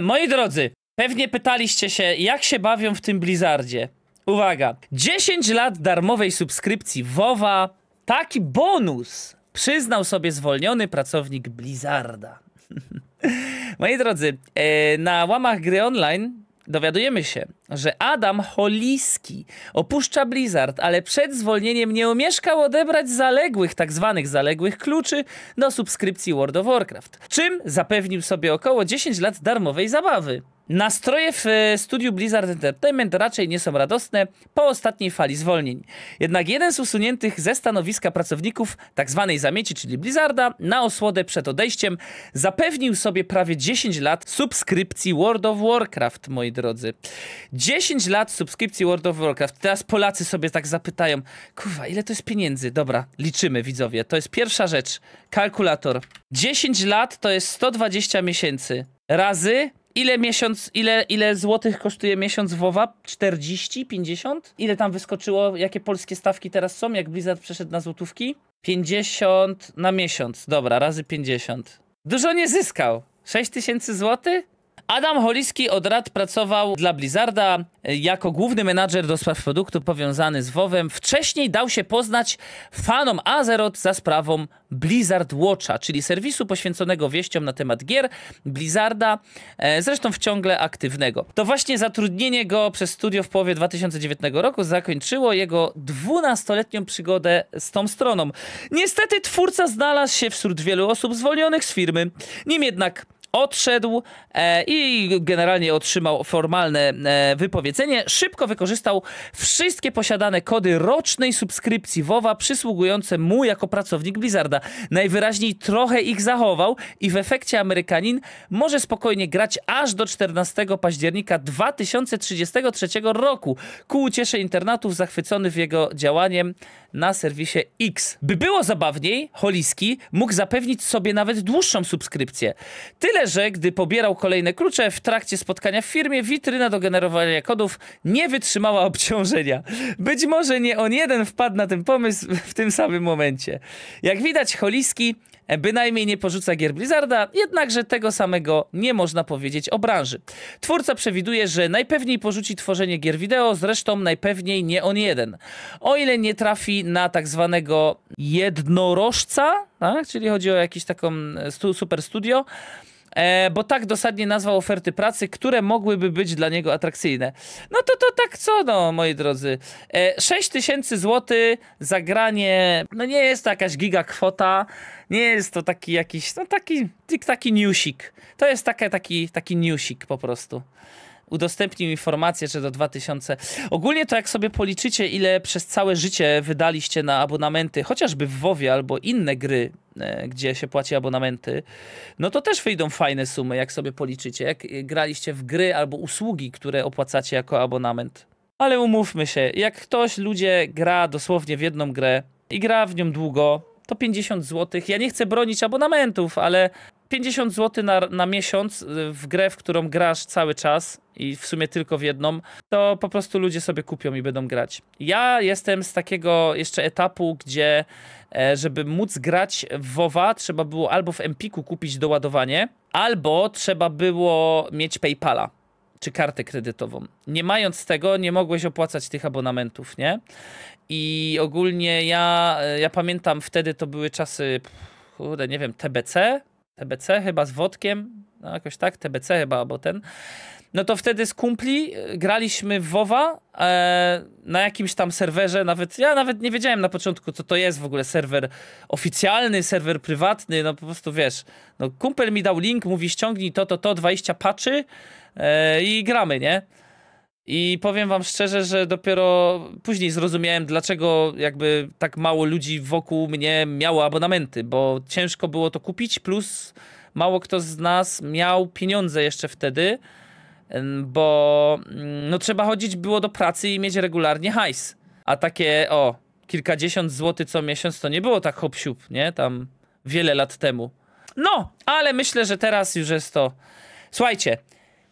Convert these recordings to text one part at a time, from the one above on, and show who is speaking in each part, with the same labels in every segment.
Speaker 1: Moi drodzy, pewnie pytaliście się, jak się bawią w tym Blizzardzie. Uwaga, 10 lat darmowej subskrypcji WoWa, taki bonus przyznał sobie zwolniony pracownik Blizzarda. Moi drodzy, e, na łamach gry online Dowiadujemy się, że Adam Holiski opuszcza Blizzard, ale przed zwolnieniem nie omieszkał odebrać zaległych, tak zwanych zaległych kluczy do subskrypcji World of Warcraft, czym zapewnił sobie około 10 lat darmowej zabawy. Nastroje w e, studiu Blizzard Entertainment raczej nie są radosne po ostatniej fali zwolnień. Jednak jeden z usuniętych ze stanowiska pracowników tzw. Tak zamieci, czyli Blizzarda, na osłodę przed odejściem zapewnił sobie prawie 10 lat subskrypcji World of Warcraft, moi drodzy. 10 lat subskrypcji World of Warcraft. Teraz Polacy sobie tak zapytają, kurwa, ile to jest pieniędzy? Dobra, liczymy widzowie. To jest pierwsza rzecz. Kalkulator. 10 lat to jest 120 miesięcy. Razy Ile miesiąc, ile, ile złotych kosztuje miesiąc WoWa? 40, 50? Ile tam wyskoczyło? Jakie polskie stawki teraz są, jak Blizzard przeszedł na złotówki? 50 na miesiąc, dobra, razy 50. Dużo nie zyskał. 6 tysięcy złotych? Adam Holiski od lat pracował dla Blizzarda e, jako główny menadżer do spraw produktu powiązany z WoWem. Wcześniej dał się poznać fanom Azeroth za sprawą Blizzard Watcha, czyli serwisu poświęconego wieściom na temat gier Blizzarda, e, zresztą wciągle aktywnego. To właśnie zatrudnienie go przez studio w połowie 2019 roku zakończyło jego 12-letnią przygodę z tą stroną. Niestety twórca znalazł się wśród wielu osób zwolnionych z firmy. Nim jednak odszedł e, i generalnie otrzymał formalne e, wypowiedzenie. Szybko wykorzystał wszystkie posiadane kody rocznej subskrypcji WoWa przysługujące mu jako pracownik Blizzarda. Najwyraźniej trochę ich zachował i w efekcie Amerykanin może spokojnie grać aż do 14 października 2033 roku ku uciesze internatów zachwyconych jego działaniem na serwisie X. By było zabawniej, Holiski mógł zapewnić sobie nawet dłuższą subskrypcję. Tyle że gdy pobierał kolejne klucze w trakcie spotkania w firmie, witryna do generowania kodów nie wytrzymała obciążenia. Być może nie on jeden wpadł na ten pomysł w tym samym momencie. Jak widać, Holiski e, bynajmniej nie porzuca gier Blizzarda, jednakże tego samego nie można powiedzieć o branży. Twórca przewiduje, że najpewniej porzuci tworzenie gier wideo, zresztą najpewniej nie on jeden. O ile nie trafi na tak zwanego jednorożca, tak? czyli chodzi o jakiś taką e, super studio, E, bo tak dosadnie nazwał oferty pracy, które mogłyby być dla niego atrakcyjne. No to to tak co, no moi drodzy. E, 6 tysięcy złotych za granie, no nie jest to jakaś giga kwota, nie jest to taki jakiś, no taki, taki newsik. To jest taka, taki, taki newsik po prostu udostępnił informację, że do 2000. Ogólnie to jak sobie policzycie, ile przez całe życie wydaliście na abonamenty, chociażby w WoWie albo inne gry, E, gdzie się płaci abonamenty, no to też wyjdą fajne sumy, jak sobie policzycie. Jak graliście w gry albo usługi, które opłacacie jako abonament. Ale umówmy się, jak ktoś, ludzie, gra dosłownie w jedną grę i gra w nią długo, to 50 zł. Ja nie chcę bronić abonamentów, ale 50 zł na, na miesiąc y, w grę, w którą grasz cały czas i w sumie tylko w jedną, to po prostu ludzie sobie kupią i będą grać. Ja jestem z takiego jeszcze etapu, gdzie e, żeby móc grać w WoWa, trzeba było albo w Empiku kupić doładowanie, albo trzeba było mieć PayPala czy kartę kredytową. Nie mając tego, nie mogłeś opłacać tych abonamentów, nie? I ogólnie ja, e, ja pamiętam wtedy to były czasy, kurde, nie wiem, TBC TBC chyba z Wodkiem, no jakoś tak, TBC chyba albo ten. No to wtedy z kumpli e, graliśmy w WoWa e, na jakimś tam serwerze, nawet ja nawet nie wiedziałem na początku, co to jest w ogóle serwer oficjalny, serwer prywatny, no po prostu wiesz, no kumpel mi dał link, mówi ściągnij to, to, to, 20 paczy e, i gramy, nie? I powiem wam szczerze, że dopiero później zrozumiałem, dlaczego jakby tak mało ludzi wokół mnie miało abonamenty, bo ciężko było to kupić, plus mało kto z nas miał pieniądze jeszcze wtedy, bo mm, no trzeba chodzić było do pracy i mieć regularnie hajs. A takie o, kilkadziesiąt złotych co miesiąc to nie było tak hop nie? Tam wiele lat temu. No, ale myślę, że teraz już jest to. Słuchajcie,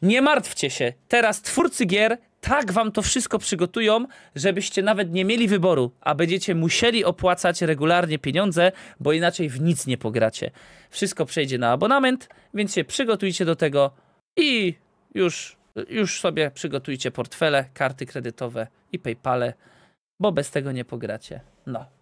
Speaker 1: nie martwcie się, teraz twórcy gier tak wam to wszystko przygotują, żebyście nawet nie mieli wyboru, a będziecie musieli opłacać regularnie pieniądze, bo inaczej w nic nie pogracie. Wszystko przejdzie na abonament, więc się przygotujcie do tego i już, już sobie przygotujcie portfele, karty kredytowe i PayPale, bo bez tego nie pogracie. No.